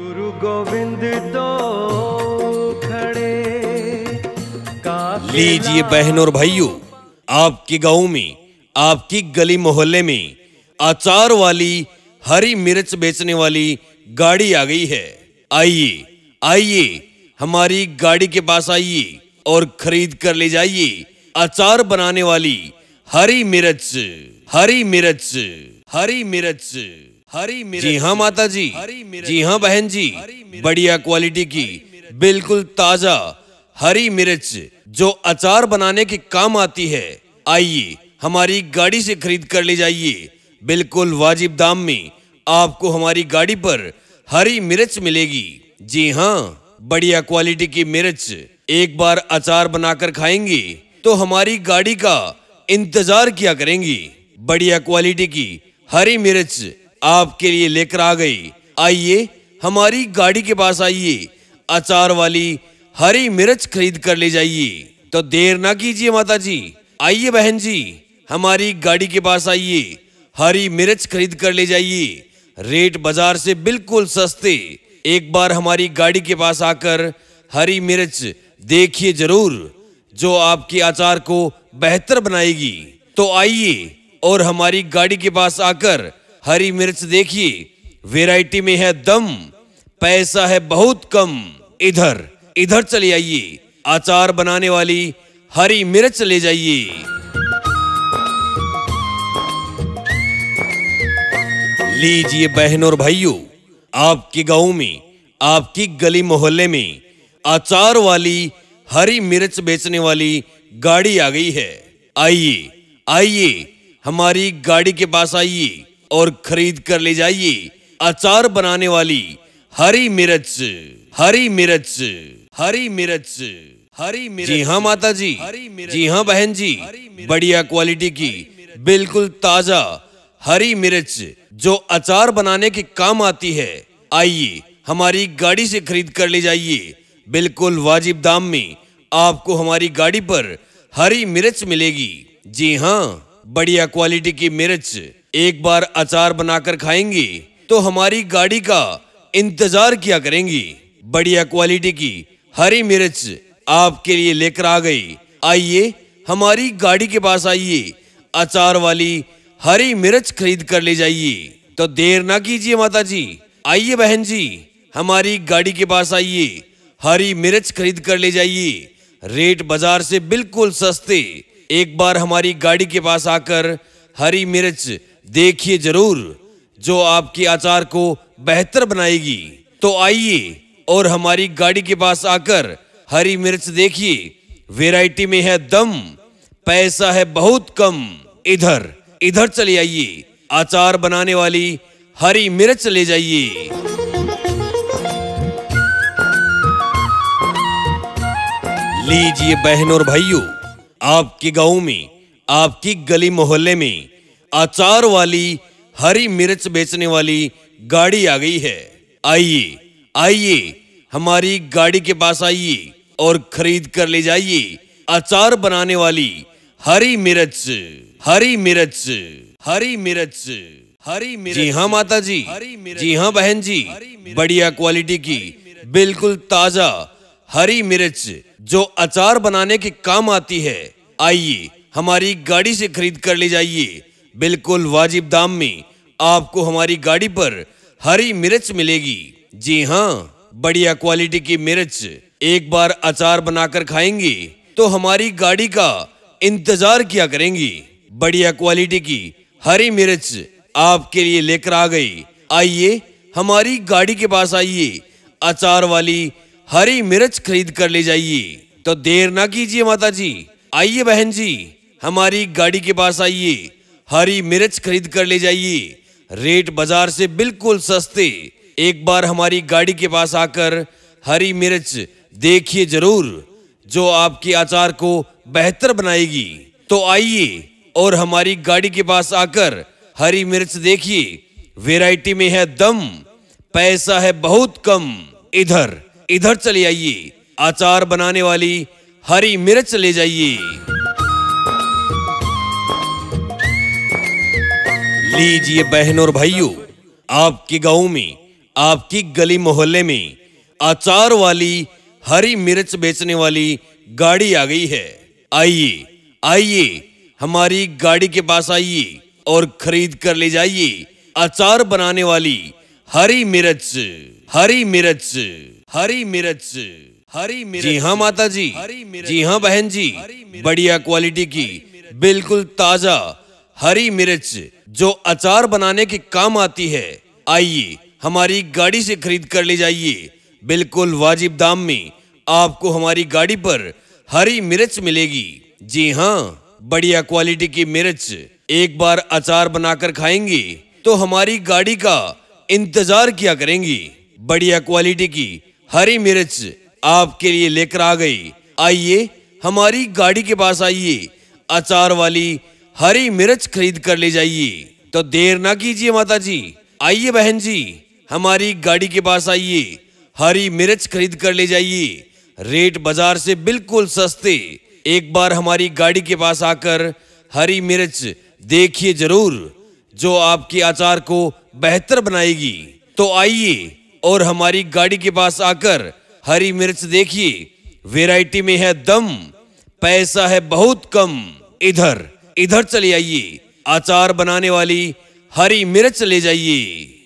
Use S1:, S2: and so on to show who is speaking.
S1: गुरु गोविंद तो खड़े लीजिए बहन और भाइयों आपके गांव में आपकी गली मोहल्ले में अचार वाली हरी मिर्च बेचने वाली गाड़ी आ गई है आइए आइए हमारी गाड़ी के पास आइए और खरीद कर ले जाइए अचार बनाने वाली हरी मिर्च हरी मिर्च हरी मिर्च हरी जी हाँ माता जी जी हाँ बहन जी बढ़िया क्वालिटी की बिल्कुल ताजा हरी मिर्च जो अचार बनाने के काम आती है आइए हमारी गाड़ी से खरीद कर ले जाइए बिल्कुल वाजिब दाम में आपको हमारी गाड़ी पर हरी मिर्च मिलेगी जी हाँ बढ़िया क्वालिटी की मिर्च एक बार अचार बनाकर खाएंगे तो हमारी गाड़ी का इंतजार किया करेंगी बढ़िया क्वालिटी की हरी मिर्च आपके लिए लेकर आ गई आइए हमारी गाड़ी के पास आइए अचार वाली हरी मिर्च खरीद कर ले जाइए तो देर ना कीजिए माता जी आइए बहन जी हमारी गाड़ी के पास आइए हरी मिर्च खरीद कर ले जाइए रेट बाजार से बिल्कुल सस्ते एक बार हमारी गाड़ी के पास आकर हरी मिर्च देखिए जरूर जो आपके अचार को बेहतर बनाएगी तो आइए और हमारी गाड़ी के पास आकर हरी मिर्च देखिए वेराइटी में है दम पैसा है बहुत कम इधर इधर चले आइए अचार बनाने वाली हरी मिर्च ले जाइए लीजिए बहन और भाइयों आपके गांव में आपकी गली मोहल्ले में अचार वाली हरी मिर्च बेचने वाली गाड़ी आ गई है आइए आइए हमारी गाड़ी के पास आइए और खरीद कर ले जाइए अचार बनाने वाली हरी मिर्च हरी मिर्च हरी मिर्च हरी मिर्च जी हाँ माता जी जी हाँ बहन जी बढ़िया क्वालिटी की बिल्कुल ताजा हरी मिर्च जो अचार बनाने के काम आती है आइए हमारी गाड़ी से खरीद कर ले जाइए बिल्कुल वाजिब दाम में आपको हमारी गाड़ी पर हरी मिर्च मिलेगी जी हाँ बढ़िया क्वालिटी की मिर्च एक बार अचार बनाकर खाएंगी तो हमारी गाड़ी का इंतजार किया करेंगी बढ़िया क्वालिटी की हरी मिर्च आपके लिए लेकर आ गई आइए हमारी गाड़ी के पास आइए अचार वाली हरी मिर्च खरीद कर ले जाइए तो देर ना कीजिए माता जी आइए बहन जी हमारी गाड़ी के पास आइए हरी मिर्च खरीद कर ले जाइए रेट बाजार से बिल्कुल सस्ते एक बार हमारी गाड़ी के पास आकर हरी मिर्च देखिए जरूर जो आपके आचार को बेहतर बनाएगी तो आइए और हमारी गाड़ी के पास आकर हरी मिर्च देखिए वेराइटी में है दम पैसा है बहुत कम इधर इधर चले आइए आचार बनाने वाली हरी मिर्च ले जाइए लीजिए बहन और भाइयों आपके गांव में आपकी गली मोहल्ले में अचार वाली हरी मिर्च बेचने वाली गाड़ी आ गई है आइए आइए हमारी गाड़ी के पास आइए और खरीद कर ले जाइए अचार बनाने वाली हरी मिर्च हरी मिर्च हरी मिर्च हरी मिर्च जी हाँ माता जी हरी मिर्च जी हाँ बहन जी बढ़िया क्वालिटी की बिल्कुल ताजा हरी मिर्च जो अचार बनाने के काम आती है आइए हमारी गाड़ी से खरीद कर ले जाइए बिल्कुल वाजिब दाम में आपको हमारी गाड़ी पर हरी मिर्च मिलेगी जी हाँ बढ़िया क्वालिटी की मिर्च एक बार अचार बनाकर खाएंगे तो हमारी गाड़ी का इंतजार किया करेंगी बढ़िया क्वालिटी की हरी मिर्च आपके लिए लेकर आ गई आइए हमारी गाड़ी के पास आइए अचार वाली हरी मिर्च खरीद कर ले जाइए तो देर ना कीजिए माता जी आइए बहन जी हमारी गाड़ी के पास आइए हरी मिर्च खरीद कर ले जाइए रेट बाजार से बिल्कुल सस्ते एक बार हमारी गाड़ी के पास आकर हरी मिर्च देखिए जरूर जो आपके आचार को बेहतर बनाएगी तो आइए और हमारी गाड़ी के पास आकर हरी मिर्च देखिए वेराइटी में है दम पैसा है बहुत कम इधर इधर चले आइए आचार बनाने वाली हरी मिर्च ले जाइए लीजिए बहन और भाइयों आपके गांव में आपकी गली मोहल्ले में अचार वाली हरी मिर्च बेचने वाली गाड़ी आ गई है आइए आइए हमारी गाड़ी के पास आइए और खरीद कर ले जाइए अचार बनाने वाली हरी मिर्च हरी मिर्च हरी मिर्च हरी मिर्च जी हाँ माता जी हरी मिर्च जी हाँ बहन जी बढ़िया क्वालिटी की बिल्कुल ताजा हरी मिर्च जो अचार बनाने के काम आती है आइए हमारी गाड़ी से खरीद कर ले जाइए बिल्कुल वाजिब दाम में आपको हमारी गाड़ी पर हरी मिर्च मिलेगी जी हाँ बढ़िया क्वालिटी की मिर्च एक बार अचार बनाकर खाएंगे तो हमारी गाड़ी का इंतजार किया करेंगी बढ़िया क्वालिटी की हरी मिर्च आपके लिए लेकर आ गई आइए हमारी गाड़ी के पास आइए अचार वाली हरी मिर्च खरीद कर ले जाइए तो देर ना कीजिए माता जी आइए बहन जी हमारी गाड़ी के पास आइए हरी मिर्च खरीद कर ले जाइए रेट बाजार से बिल्कुल सस्ते एक बार हमारी गाड़ी के पास आकर हरी मिर्च देखिए जरूर जो आपके आचार को बेहतर बनाएगी तो आइए और हमारी गाड़ी के पास आकर हरी मिर्च देखिए वेराइटी में है दम पैसा है बहुत कम इधर इधर चले आइए अचार बनाने वाली हरी मिर्च ले जाइए